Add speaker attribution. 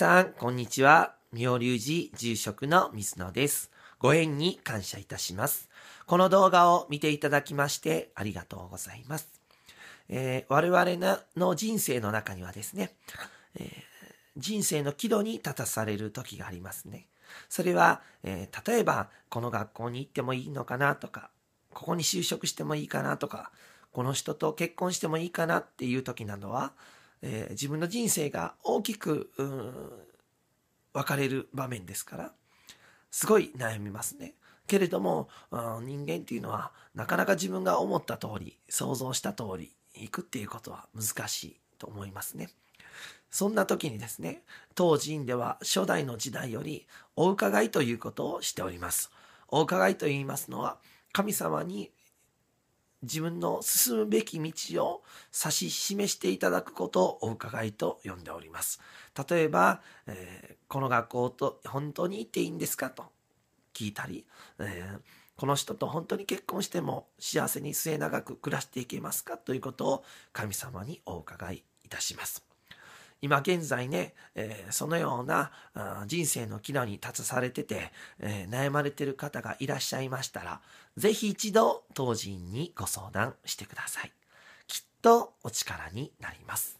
Speaker 1: さん、こんにちは。妙隆寺住職の水野です。ご縁に感謝いたします。この動画を見ていただきましてありがとうございます。えー、我々の人生の中にはですね、えー、人生の岐路に立たされる時がありますね。それは、えー、例えば、この学校に行ってもいいのかなとか、ここに就職してもいいかなとか、この人と結婚してもいいかなっていう時などは、えー、自分の人生が大きく、分かれる場面ですから、すごい悩みますね。けれども、うん、人間っていうのは、なかなか自分が思った通り、想像した通り、いくっていうことは難しいと思いますね。そんな時にですね、当寺院では初代の時代よりお伺いということをしております。お伺いと言いますのは、神様に自分の進むべき道を指し示していただくことをお伺いと呼んでおります。例えば、えー、この学校と本当に行っていいんですかと聞いたり、えー、この人と本当に結婚しても幸せに末永く暮らしていけますかということを神様にお伺いいたします。今現在ね、えー、そのような人生の岐路に立たされてて、えー、悩まれてる方がいらっしゃいましたら、ぜひ一度当人にご相談してください。きっとお力になります。